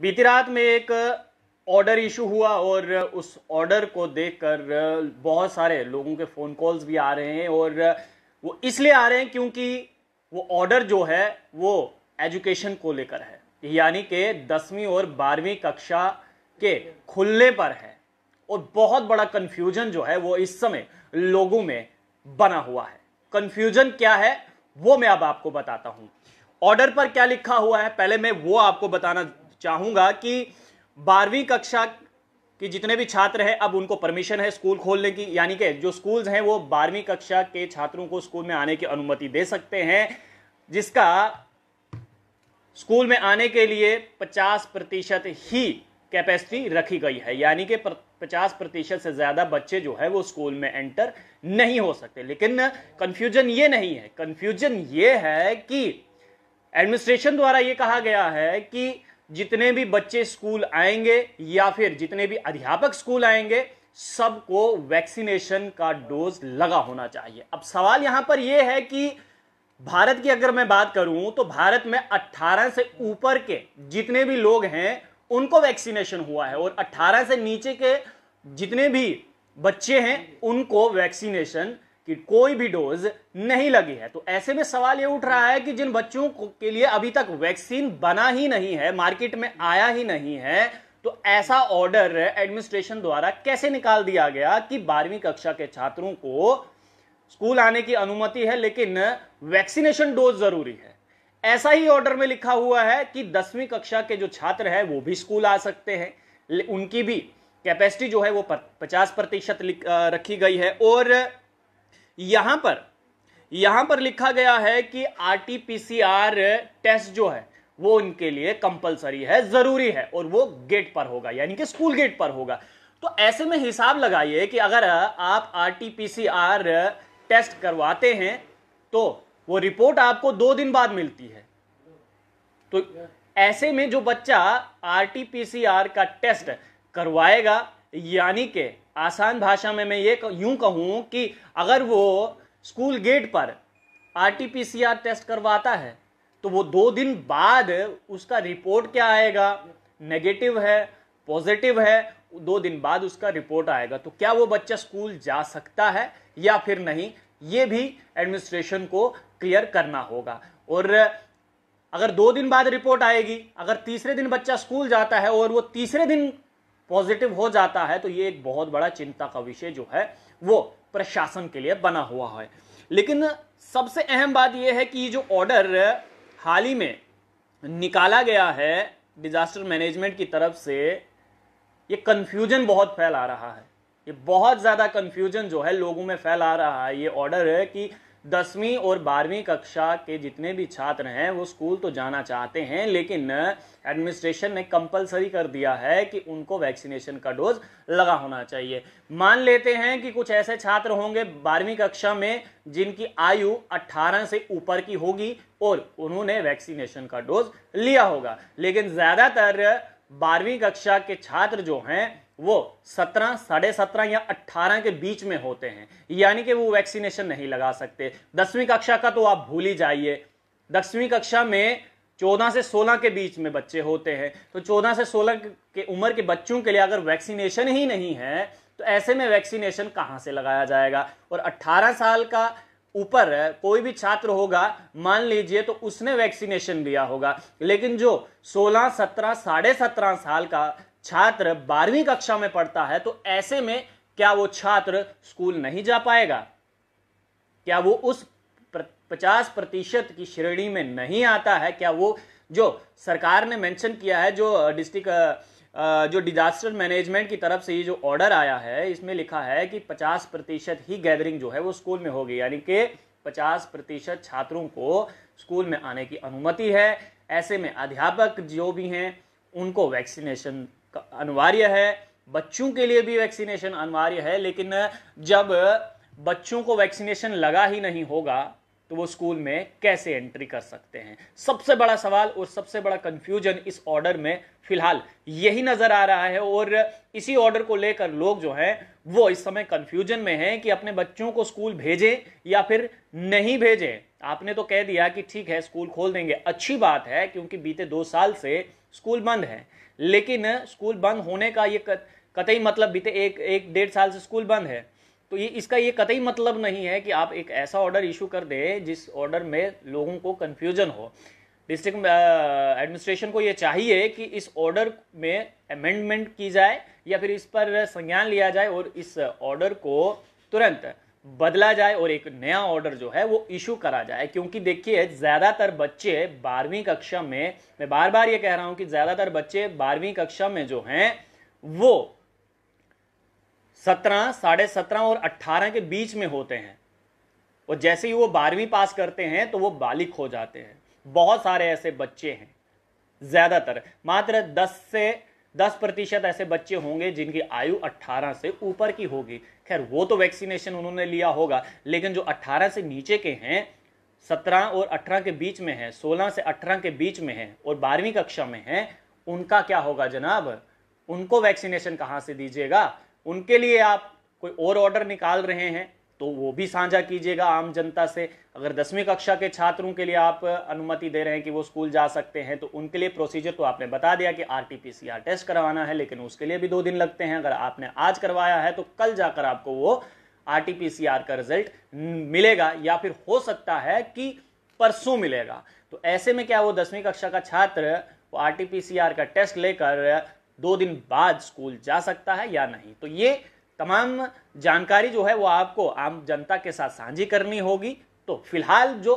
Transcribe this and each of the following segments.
बीती रात में एक ऑर्डर इशू हुआ और उस ऑर्डर को देखकर बहुत सारे लोगों के फ़ोन कॉल्स भी आ रहे हैं और वो इसलिए आ रहे हैं क्योंकि वो ऑर्डर जो है वो एजुकेशन को लेकर है यानी कि दसवीं और बारहवीं कक्षा के खुलने पर है और बहुत बड़ा कन्फ्यूजन जो है वो इस समय लोगों में बना हुआ है कन्फ्यूजन क्या है वो मैं अब आपको बताता हूं ऑर्डर पर क्या लिखा हुआ है पहले मैं वो आपको बताना चाहूंगा कि बारहवीं कक्षा कि जितने भी छात्र हैं अब उनको परमिशन है स्कूल खोलने की यानी कि जो स्कूल्स हैं वो बारहवीं कक्षा के छात्रों को स्कूल में आने की अनुमति दे सकते हैं जिसका स्कूल में आने के लिए 50 प्रतिशत ही कैपेसिटी रखी गई है यानी कि 50 प्रतिशत से ज़्यादा बच्चे जो है वो स्कूल में एंटर नहीं हो सकते लेकिन कन्फ्यूजन ये नहीं है कन्फ्यूजन ये है कि एडमिनिस्ट्रेशन द्वारा ये कहा गया है कि जितने भी बच्चे स्कूल आएंगे या फिर जितने भी अध्यापक स्कूल आएंगे सबको वैक्सीनेशन का डोज लगा होना चाहिए अब सवाल यहां पर यह है कि भारत की अगर मैं बात करूं तो भारत में 18 से ऊपर के जितने भी लोग हैं उनको वैक्सीनेशन हुआ है और 18 से नीचे के जितने भी बच्चे हैं उनको वैक्सीनेशन कि कोई भी डोज नहीं लगी है तो ऐसे में सवाल ये उठ रहा है कि जिन बच्चों के लिए अभी तक वैक्सीन बना ही नहीं है मार्केट में आया ही नहीं है तो ऐसा ऑर्डर एडमिनिस्ट्रेशन द्वारा कैसे निकाल दिया गया कि बारहवीं कक्षा के छात्रों को स्कूल आने की अनुमति है लेकिन वैक्सीनेशन डोज जरूरी है ऐसा ही ऑर्डर में लिखा हुआ है कि दसवीं कक्षा के जो छात्र है वो भी स्कूल आ सकते हैं उनकी भी कैपेसिटी जो है वो पचास प्रतिशत रखी गई है और यहां पर यहां पर लिखा गया है कि आरटीपीसीआर टेस्ट जो है वो उनके लिए कंपलसरी है जरूरी है और वो गेट पर होगा यानी कि स्कूल गेट पर होगा तो ऐसे में हिसाब लगाइए कि अगर आप आरटीपीसीआर टेस्ट करवाते हैं तो वो रिपोर्ट आपको दो दिन बाद मिलती है तो ऐसे में जो बच्चा आरटीपीसीआर का टेस्ट करवाएगा यानी कि आसान भाषा में मैं ये यूं कहूं कि अगर वो स्कूल गेट पर आरटीपीसीआर टेस्ट करवाता है तो वो दो दिन बाद उसका रिपोर्ट क्या आएगा नेगेटिव है पॉजिटिव है दो दिन बाद उसका रिपोर्ट आएगा तो क्या वो बच्चा स्कूल जा सकता है या फिर नहीं ये भी एडमिनिस्ट्रेशन को क्लियर करना होगा और अगर दो दिन बाद रिपोर्ट आएगी अगर तीसरे दिन बच्चा स्कूल जाता है और वो तीसरे दिन पॉजिटिव हो जाता है तो ये एक बहुत बड़ा चिंता का विषय जो है वो प्रशासन के लिए बना हुआ है लेकिन सबसे अहम बात यह है कि जो ऑर्डर हाल ही में निकाला गया है डिजास्टर मैनेजमेंट की तरफ से ये कंफ्यूजन बहुत फैला रहा है ये बहुत ज़्यादा कंफ्यूजन जो है लोगों में फैला रहा है ये ऑर्डर है कि दसवीं और बारहवीं कक्षा के जितने भी छात्र हैं वो स्कूल तो जाना चाहते हैं लेकिन एडमिनिस्ट्रेशन ने कंपलसरी कर दिया है कि उनको वैक्सीनेशन का डोज लगा होना चाहिए मान लेते हैं कि कुछ ऐसे छात्र होंगे बारहवीं कक्षा में जिनकी आयु 18 से ऊपर की होगी और उन्होंने वैक्सीनेशन का डोज लिया होगा लेकिन ज़्यादातर बारहवीं कक्षा के छात्र जो हैं वो सत्रह साढ़े सत्रह या अट्ठारह के बीच में होते हैं यानी कि वो वैक्सीनेशन नहीं लगा सकते दसवीं कक्षा का तो आप भूल ही जाइए दसवीं कक्षा में चौदह से सोलह के बीच में बच्चे होते हैं तो चौदह से सोलह के उम्र के बच्चों के लिए अगर वैक्सीनेशन ही नहीं है तो ऐसे में वैक्सीनेशन कहाँ से लगाया जाएगा और अट्ठारह साल का ऊपर कोई भी छात्र होगा मान लीजिए तो उसने वैक्सीनेशन लिया होगा लेकिन जो 16, 17, साढ़े सत्रह साल का छात्र बारहवीं कक्षा में पढ़ता है तो ऐसे में क्या वो छात्र स्कूल नहीं जा पाएगा क्या वो उस पचास प्रतिशत की श्रेणी में नहीं आता है क्या वो जो सरकार ने मेंशन किया है जो डिस्ट्रिक्ट जो डिजास्टर मैनेजमेंट की तरफ से ये जो ऑर्डर आया है इसमें लिखा है कि पचास प्रतिशत ही गैदरिंग जो है वो स्कूल में होगी यानी कि पचास प्रतिशत छात्रों को स्कूल में आने की अनुमति है ऐसे में अध्यापक जो भी हैं उनको वैक्सीनेशन अनिवार्य है बच्चों के लिए भी वैक्सीनेशन अनिवार्य है लेकिन जब बच्चों को वैक्सीनेशन लगा ही नहीं होगा तो वो स्कूल में कैसे एंट्री कर सकते हैं सबसे बड़ा सवाल और सबसे बड़ा कंफ्यूजन इस ऑर्डर में फिलहाल यही नजर आ रहा है और इसी ऑर्डर को लेकर लोग जो हैं वो इस समय कंफ्यूजन में हैं कि अपने बच्चों को स्कूल भेजें या फिर नहीं भेजें आपने तो कह दिया कि ठीक है स्कूल खोल देंगे अच्छी बात है क्योंकि बीते दो साल से स्कूल बंद है लेकिन स्कूल बंद होने का ये कतई मतलब बीते एक एक डेढ़ साल से स्कूल बंद है तो ये इसका ये कतई मतलब नहीं है कि आप एक ऐसा ऑर्डर इशू कर दें जिस ऑर्डर में लोगों को कन्फ्यूजन हो डिस्ट्रिक्ट एडमिनिस्ट्रेशन को ये चाहिए कि इस ऑर्डर में अमेंडमेंट की जाए या फिर इस पर संज्ञान लिया जाए और इस ऑर्डर को तुरंत बदला जाए और एक नया ऑर्डर जो है वो इशू करा जाए क्योंकि देखिए ज़्यादातर बच्चे बारहवीं कक्षा में मैं बार बार ये कह रहा हूं कि ज़्यादातर बच्चे बारहवीं कक्षा में जो हैं वो सत्रह साढ़े सत्रह और अट्ठारह के बीच में होते हैं और जैसे ही वो बारहवीं पास करते हैं तो वो बालिक हो जाते हैं बहुत सारे ऐसे बच्चे हैं ज़्यादातर मात्र दस से दस प्रतिशत ऐसे बच्चे होंगे जिनकी आयु 18 से ऊपर की होगी खैर वो तो वैक्सीनेशन उन्होंने लिया होगा लेकिन जो 18 से नीचे के हैं 17 और 18 के बीच में हैं 16 से 18 के बीच में हैं और बारहवीं कक्षा में हैं उनका क्या होगा जनाब उनको वैक्सीनेशन कहाँ से दीजिएगा उनके लिए आप कोई और ऑर्डर निकाल रहे हैं तो वो भी साझा कीजिएगा आम जनता से अगर दसवीं कक्षा के छात्रों के लिए आप अनुमति दे रहे हैं कि वो स्कूल जा सकते हैं तो उनके लिए प्रोसीजर तो आपने बता दिया कि आर टी टेस्ट करवाना है लेकिन उसके लिए भी दो दिन लगते हैं अगर आपने आज करवाया है तो कल जाकर आपको वो आर का रिजल्ट मिलेगा या फिर हो सकता है कि परसों मिलेगा तो ऐसे में क्या वो दसवीं कक्षा का छात्र वो आर का टेस्ट लेकर दो दिन बाद स्कूल जा सकता है या नहीं तो ये तमाम जानकारी जो है वो आपको आम जनता के साथ साझी करनी होगी तो फिलहाल जो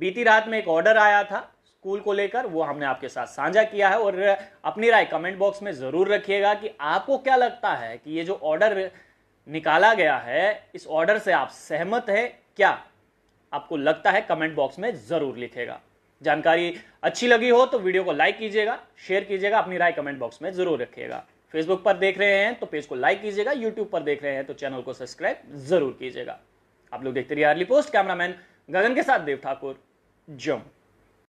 बीती रात में एक ऑर्डर आया था स्कूल को लेकर वो हमने आपके साथ साझा किया है और अपनी राय कमेंट बॉक्स में ज़रूर रखिएगा कि आपको क्या लगता है कि ये जो ऑर्डर निकाला गया है इस ऑर्डर से आप सहमत हैं क्या आपको लगता है कमेंट बॉक्स में ज़रूर लिखेगा जानकारी अच्छी लगी हो तो वीडियो को लाइक कीजिएगा शेयर कीजिएगा अपनी राय कमेंट बॉक्स में ज़रूर रखिएगा फेसबुक पर देख रहे हैं तो पेज को लाइक कीजिएगा यूट्यूब पर देख रहे हैं तो चैनल को सब्सक्राइब जरूर कीजिएगा आप लोग देखते रहिए अर्ली पोस्ट कैमरामैन गगन के साथ देव ठाकुर जम्मू